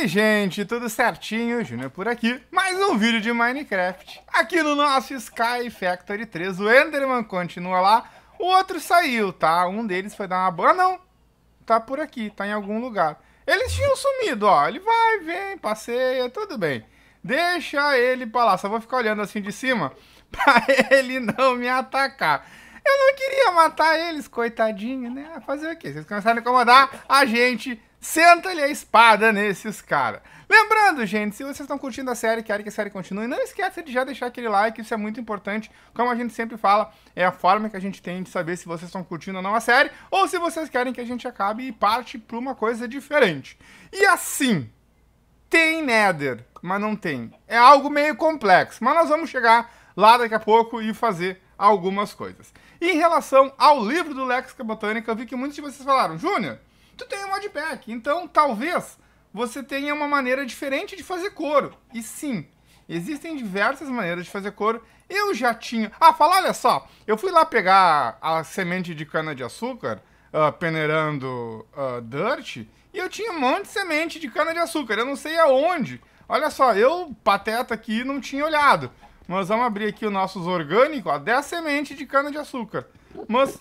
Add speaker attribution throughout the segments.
Speaker 1: aí, gente, tudo certinho? Júnior por aqui. Mais um vídeo de Minecraft. Aqui no nosso Sky Factory 3, o Enderman continua lá. O outro saiu, tá? Um deles foi dar uma boa... Ah, não! Tá por aqui, tá em algum lugar. Eles tinham sumido, ó. Ele vai, vem, passeia, tudo bem. Deixa ele pra lá. Só vou ficar olhando assim de cima pra ele não me atacar. Eu não queria matar eles, coitadinho, né? Fazer o quê? Vocês começaram a incomodar a gente senta-lhe a espada nesses caras. Lembrando, gente, se vocês estão curtindo a série, querem que a série continue, não esqueça de já deixar aquele like, isso é muito importante. Como a gente sempre fala, é a forma que a gente tem de saber se vocês estão curtindo ou não a série, ou se vocês querem que a gente acabe e parte para uma coisa diferente. E assim, tem Nether, mas não tem. É algo meio complexo, mas nós vamos chegar lá daqui a pouco e fazer algumas coisas. E em relação ao livro do Lexica Botânica, eu vi que muitos de vocês falaram, Júnior, tu tem um modpack. Então, talvez você tenha uma maneira diferente de fazer couro. E sim, existem diversas maneiras de fazer couro. Eu já tinha... Ah, fala, olha só. Eu fui lá pegar a semente de cana-de-açúcar, uh, peneirando uh, dirt, e eu tinha um monte de semente de cana-de-açúcar. Eu não sei aonde. Olha só, eu, pateta aqui, não tinha olhado. mas vamos abrir aqui os nossos orgânicos, até 10 sementes de cana-de-açúcar. Mas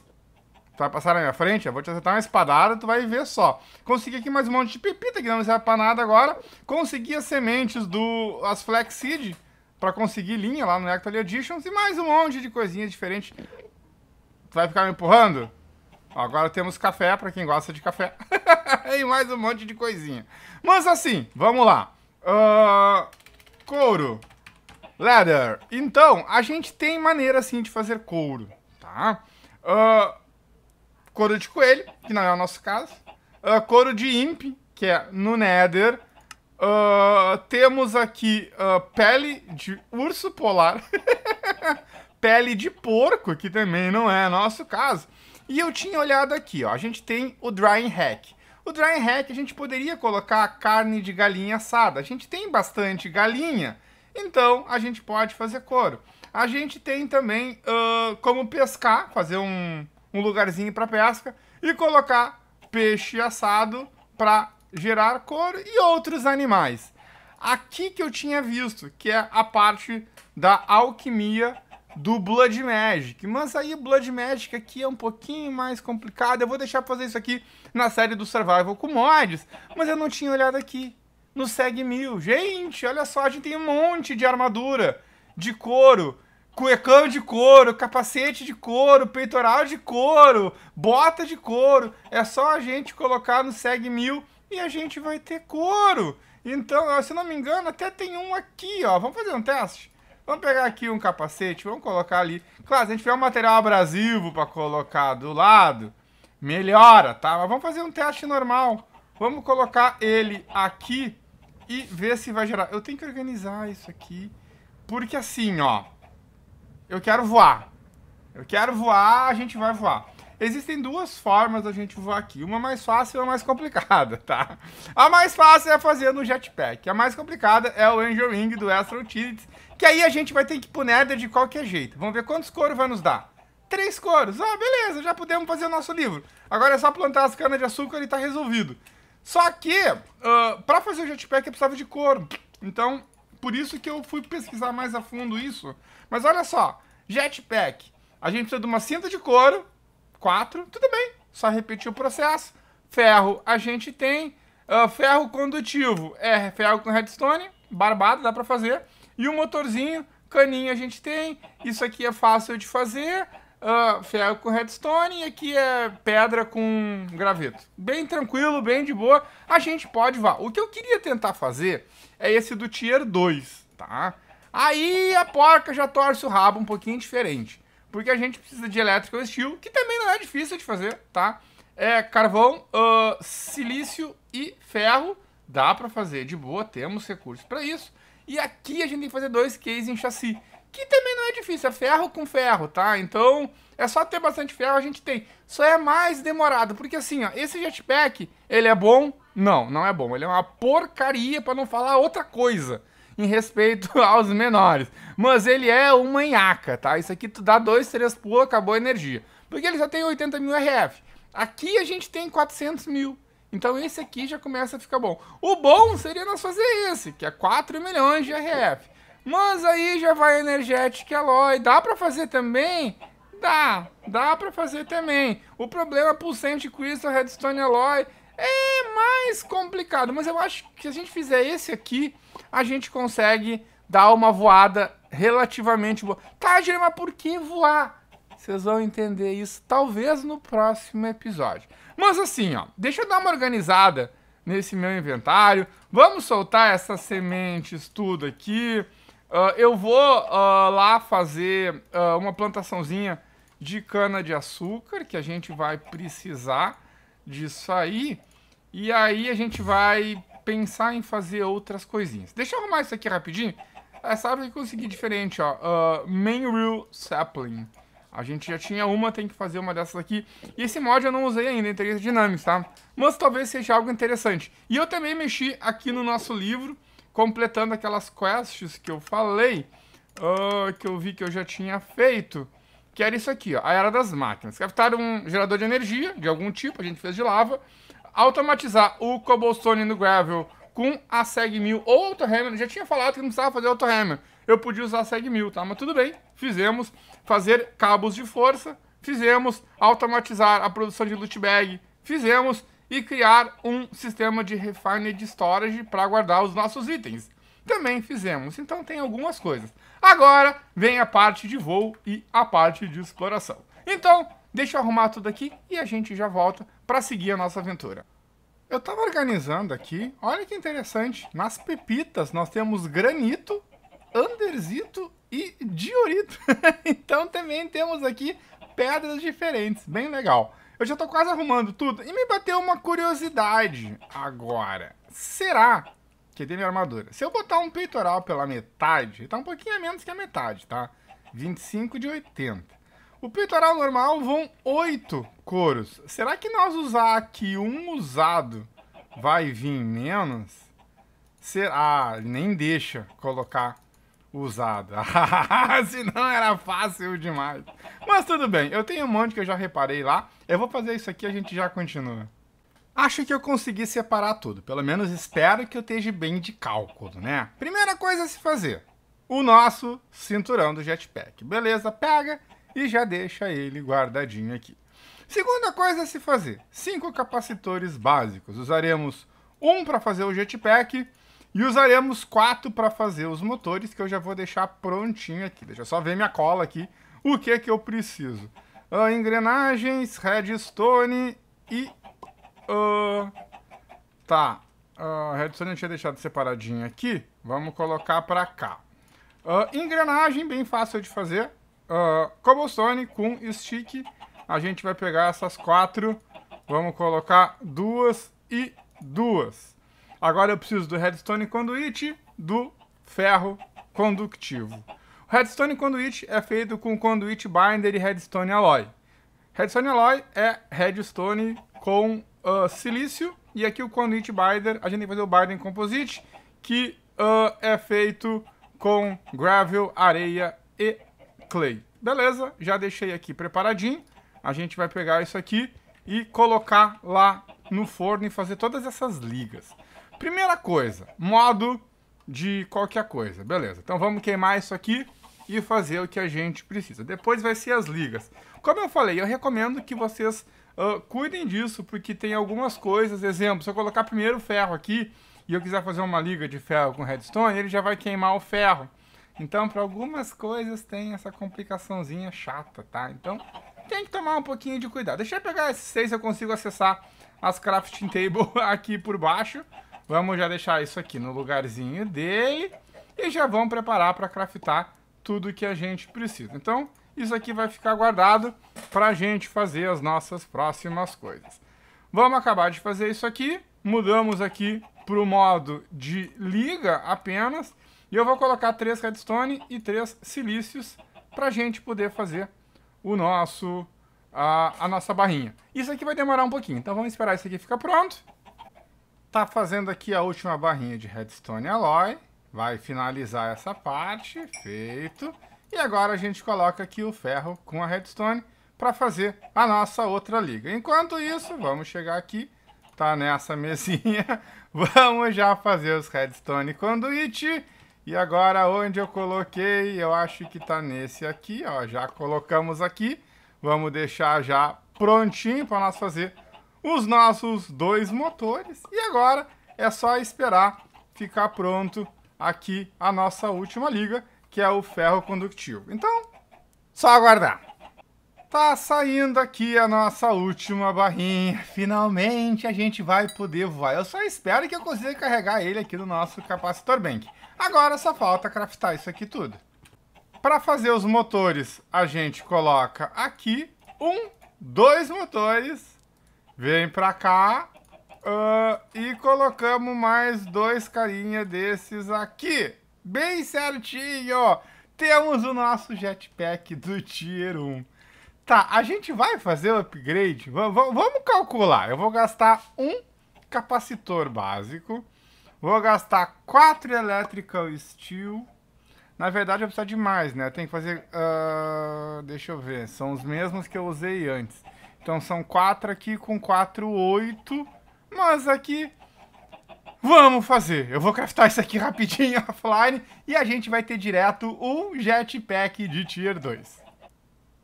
Speaker 1: Tu vai passar na minha frente, eu vou te acertar uma espadada, tu vai ver só. Consegui aqui mais um monte de pepita que não me serve pra nada agora. Consegui as sementes do. as flex Seed, pra conseguir linha lá no Nectar Editions e mais um monte de coisinhas diferentes Tu vai ficar me empurrando? Agora temos café pra quem gosta de café. e mais um monte de coisinha. Mas assim, vamos lá. Uh, couro. Leather. Então, a gente tem maneira assim de fazer couro, tá? Uh, couro de coelho, que não é o nosso caso, uh, couro de imp, que é no nether, uh, temos aqui uh, pele de urso polar, pele de porco, que também não é nosso caso. E eu tinha olhado aqui, ó, a gente tem o drying hack. O drying hack a gente poderia colocar carne de galinha assada. A gente tem bastante galinha, então a gente pode fazer couro. A gente tem também uh, como pescar, fazer um, um lugarzinho para pesca e colocar peixe assado para gerar cor e outros animais. Aqui que eu tinha visto, que é a parte da alquimia do Blood Magic. Mas aí Blood Magic aqui é um pouquinho mais complicado. Eu vou deixar fazer isso aqui na série do Survival com mods, mas eu não tinha olhado aqui no Seg 1000. Gente, olha só, a gente tem um monte de armadura de couro, cuecão de couro, capacete de couro, peitoral de couro, bota de couro. É só a gente colocar no SEG 1000 e a gente vai ter couro. Então, se não me engano, até tem um aqui, ó. Vamos fazer um teste? Vamos pegar aqui um capacete, vamos colocar ali. Claro, se a gente tiver um material abrasivo para colocar do lado, melhora, tá? Mas vamos fazer um teste normal. Vamos colocar ele aqui e ver se vai gerar. Eu tenho que organizar isso aqui, porque assim, ó, eu quero voar. Eu quero voar, a gente vai voar. Existem duas formas da gente voar aqui. Uma mais fácil e uma mais complicada, tá? A mais fácil é fazer no jetpack. A mais complicada é o Angel Wing do Astro Utilities, que aí a gente vai ter que ir pro Nether de qualquer jeito. Vamos ver quantos coros vai nos dar. Três coros. Ah, beleza, já podemos fazer o nosso livro. Agora é só plantar as canas de açúcar e tá resolvido. Só que, uh, ah, para fazer o jetpack eu é precisava de couro. Então, por isso que eu fui pesquisar mais a fundo isso. Mas olha só, jetpack. A gente precisa de uma cinta de couro, quatro, tudo bem, só repetir o processo. Ferro, a gente tem uh, ferro condutivo, é ferro com redstone, barbado, dá para fazer. E o um motorzinho, caninho a gente tem, isso aqui é fácil de fazer uh, ferro com redstone e aqui é pedra com graveto. Bem tranquilo, bem de boa, a gente pode vá. O que eu queria tentar fazer é esse do tier 2, tá? Aí a porca já torce o rabo um pouquinho diferente, porque a gente precisa de elétrico steel, que também não é difícil de fazer, tá? É carvão, uh, silício e ferro, dá para fazer de boa, temos recursos para isso. E aqui a gente tem que fazer dois cases em chassi que também não é difícil, é ferro com ferro, tá? Então, é só ter bastante ferro, a gente tem. Só é mais demorado, porque assim, ó, esse jetpack, ele é bom? Não, não é bom. Ele é uma porcaria para não falar outra coisa em respeito aos menores. Mas ele é uma nhaca, tá? Isso aqui tu dá dois, três pulos, acabou a energia. Porque ele já tem 80 mil RF. Aqui a gente tem 400 mil. Então esse aqui já começa a ficar bom. O bom seria nós fazer esse, que é 4 milhões de RF. Mas aí já vai energética e Dá pra fazer também? Dá. Dá pra fazer também. O problema é pulsante crystal, redstone Alloy é mais complicado. Mas eu acho que se a gente fizer esse aqui, a gente consegue dar uma voada relativamente boa. Tá, Gê, mas por que voar? Vocês vão entender isso talvez no próximo episódio. Mas assim, ó, deixa eu dar uma organizada nesse meu inventário. Vamos soltar essas sementes tudo aqui. Uh, eu vou uh, lá fazer uh, uma plantaçãozinha de cana-de-açúcar, que a gente vai precisar disso aí. E aí a gente vai pensar em fazer outras coisinhas. Deixa eu arrumar isso aqui rapidinho. Essa árvore que eu consegui diferente, ó. Uh, Main Real Sapling. A gente já tinha uma, tem que fazer uma dessas aqui. E esse mod eu não usei ainda, interesse dinâmico, tá? Mas talvez seja algo interessante. E eu também mexi aqui no nosso livro completando aquelas quests que eu falei, uh, que eu vi que eu já tinha feito, que era isso aqui, ó, a Era das Máquinas. Captar um gerador de energia, de algum tipo, a gente fez de lava, automatizar o cobblestone no gravel com a SEG 1000 ou AutoHammer. Já tinha falado que não precisava fazer AutoHammer. Eu podia usar a SEG 1000, tá? Mas tudo bem, fizemos. Fazer cabos de força, fizemos. Automatizar a produção de loot bag, fizemos e criar um sistema de refined storage para guardar os nossos itens. Também fizemos, então tem algumas coisas. Agora vem a parte de voo e a parte de exploração. Então, deixa eu arrumar tudo aqui e a gente já volta para seguir a nossa aventura. Eu estava organizando aqui, olha que interessante, nas pepitas nós temos granito, anderzito e diorito. então também temos aqui pedras diferentes, bem legal. Eu já tô quase arrumando tudo. E me bateu uma curiosidade agora. Será que tem minha armadura? Se eu botar um peitoral pela metade, tá um pouquinho a menos que a metade, tá? 25 de 80. O peitoral normal vão 8 coros. Será que nós usar aqui um usado vai vir menos? Será? Ah, nem deixa colocar usada. Se não era fácil demais. Mas tudo bem, eu tenho um monte que eu já reparei lá. Eu vou fazer isso aqui e a gente já continua. Acho que eu consegui separar tudo. Pelo menos espero que eu esteja bem de cálculo, né? Primeira coisa a se fazer: o nosso cinturão do jetpack. Beleza, pega e já deixa ele guardadinho aqui. Segunda coisa a se fazer: cinco capacitores básicos. Usaremos um para fazer o jetpack e usaremos quatro para fazer os motores, que eu já vou deixar prontinho aqui. Deixa eu só ver minha cola aqui. O que é que eu preciso? Uh, engrenagens, redstone e... Uh, tá. Uh, redstone eu tinha deixado separadinho aqui. Vamos colocar para cá. Uh, engrenagem, bem fácil de fazer. Uh, cobblestone com stick. A gente vai pegar essas quatro. Vamos colocar duas e duas. Agora eu preciso do redstone conduite do ferro conductivo. O redstone conduite é feito com conduite binder e redstone alloy. Redstone alloy é redstone com uh, silício e aqui o conduite binder, a gente tem que fazer o binder composite, que uh, é feito com gravel, areia e clay. Beleza, já deixei aqui preparadinho. A gente vai pegar isso aqui e colocar lá no forno e fazer todas essas ligas primeira coisa, modo de qualquer coisa. Beleza, então vamos queimar isso aqui e fazer o que a gente precisa. Depois vai ser as ligas. Como eu falei, eu recomendo que vocês uh, cuidem disso, porque tem algumas coisas. Exemplo, se eu colocar primeiro o ferro aqui e eu quiser fazer uma liga de ferro com redstone, ele já vai queimar o ferro. Então, para algumas coisas tem essa complicaçãozinha chata, tá? Então, tem que tomar um pouquinho de cuidado. Deixa eu pegar esses seis, eu consigo acessar as crafting table aqui por baixo. Vamos já deixar isso aqui no lugarzinho dele e já vamos preparar para craftar tudo que a gente precisa. Então, isso aqui vai ficar guardado para a gente fazer as nossas próximas coisas. Vamos acabar de fazer isso aqui. Mudamos aqui para o modo de liga apenas. E eu vou colocar três redstone e três silícios para a gente poder fazer o nosso, a, a nossa barrinha. Isso aqui vai demorar um pouquinho, então vamos esperar isso aqui ficar pronto. Tá fazendo aqui a última barrinha de redstone alloy. Vai finalizar essa parte, feito. E agora a gente coloca aqui o ferro com a redstone para fazer a nossa outra liga. Enquanto isso, vamos chegar aqui, tá nessa mesinha. vamos já fazer os redstone conduit. E agora onde eu coloquei, eu acho que tá nesse aqui, ó, já colocamos aqui. Vamos deixar já prontinho para nós fazer os nossos dois motores. E agora é só esperar ficar pronto aqui a nossa última liga, que é o ferro condutivo. Então, só aguardar. Tá saindo aqui a nossa última barrinha. Finalmente a gente vai poder voar. Eu só espero que eu consiga carregar ele aqui no nosso capacitor bank. Agora só falta craftar isso aqui tudo. Para fazer os motores, a gente coloca aqui um, dois motores Vem pra cá. Uh, e colocamos mais dois carinha desses aqui. Bem certinho. Temos o nosso jetpack do Tier 1. Tá, a gente vai fazer o upgrade. V vamos calcular. Eu vou gastar um capacitor básico. Vou gastar quatro Electrical Steel. Na verdade, eu preciso de mais, né? Tem que fazer... Uh, deixa eu ver. São os mesmos que eu usei antes. Então são quatro aqui com quatro, oito. Mas aqui... Vamos fazer. Eu vou craftar isso aqui rapidinho offline e a gente vai ter direto um jetpack de tier 2.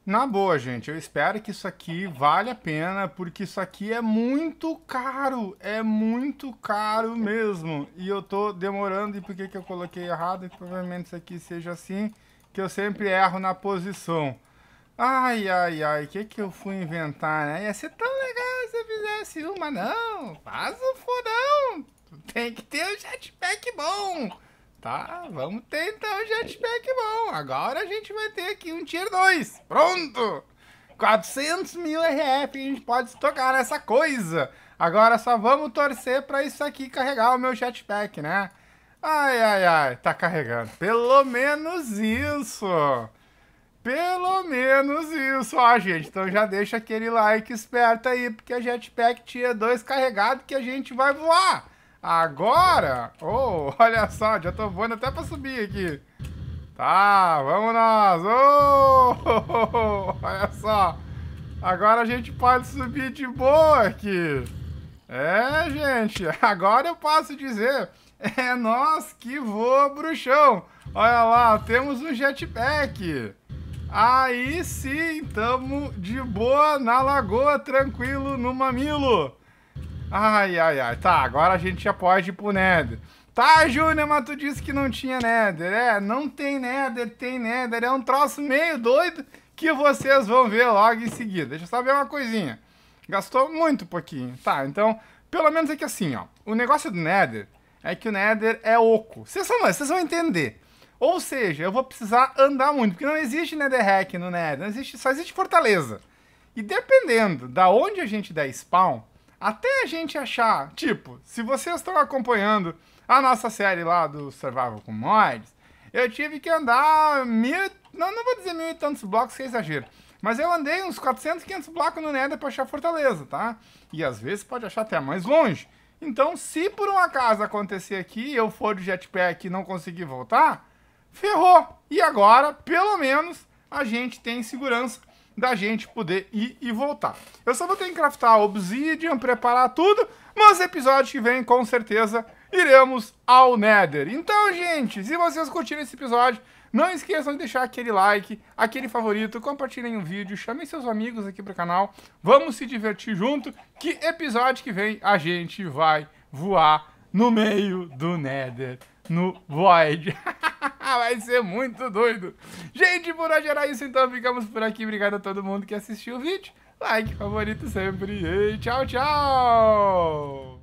Speaker 1: Na boa, gente, eu espero que isso aqui vale a pena, porque isso aqui é muito caro, é muito caro mesmo. E eu tô demorando, e por que, que eu coloquei errado? E provavelmente isso aqui seja assim, que eu sempre erro na posição. Ai, ai, ai, o que que eu fui inventar, né? Ia ser tão legal se eu fizesse uma, não. Faz o fodão. Tem que ter um jetpack bom. Tá, vamos tentar um jetpack bom. Agora a gente vai ter aqui um Tier 2. Pronto. 400 mil RF a gente pode tocar essa coisa. Agora só vamos torcer pra isso aqui carregar o meu jetpack, né? Ai, ai, ai, tá carregando. Pelo menos isso. Pelo menos isso, ó, gente. Então já deixa aquele like esperto aí, porque a Jetpack tinha dois carregados que a gente vai voar. Agora, oh, olha só, já tô voando até pra subir aqui. Tá, vamos nós. Oh, oh, olha só. Agora a gente pode subir de boa aqui. É, gente, agora eu posso dizer, é nós que voa bruxão. Olha lá, temos um jetpack. Aí sim, tamo de boa na lagoa, tranquilo, no mamilo. Ai, ai, ai. Tá, agora a gente já pode ir pro Nether. Tá, Júnior, mas tu disse que não tinha Nether. É, não tem Nether, tem Nether. É um troço meio doido que vocês vão ver logo em seguida. Deixa eu saber uma coisinha. Gastou muito pouquinho. Tá, então, pelo menos é que assim, ó. O negócio do Nether é que o Nether é oco. Vocês vão, vocês vão entender. Ou seja, eu vou precisar andar muito, porque não existe netherrack no Nether, não existe, só existe fortaleza. E dependendo da onde a gente der spawn, até a gente achar, tipo, se vocês estão acompanhando a nossa série lá do Survival com Mods, eu tive que andar mil, não, não vou dizer mil e tantos blocos, que é exagero, mas eu andei uns 400, 500 blocos no Nether para achar fortaleza, tá? E às vezes pode achar até mais longe. Então, se por um acaso acontecer aqui, eu for de jetpack e não conseguir voltar, ferrou. E agora, pelo menos, a gente tem segurança da gente poder ir e voltar. Eu só vou ter que craftar obsidian, preparar tudo, mas episódio que vem, com certeza, iremos ao Nether. Então, gente, se vocês curtiram esse episódio, não esqueçam de deixar aquele like, aquele favorito, compartilhem o vídeo, chamem seus amigos aqui para o canal. Vamos se divertir junto, que episódio que vem a gente vai voar no meio do Nether no Void. Vai ser muito doido. Gente, por hoje era isso, então ficamos por aqui. Obrigado a todo mundo que assistiu o vídeo. Like, favorito sempre. E tchau, tchau!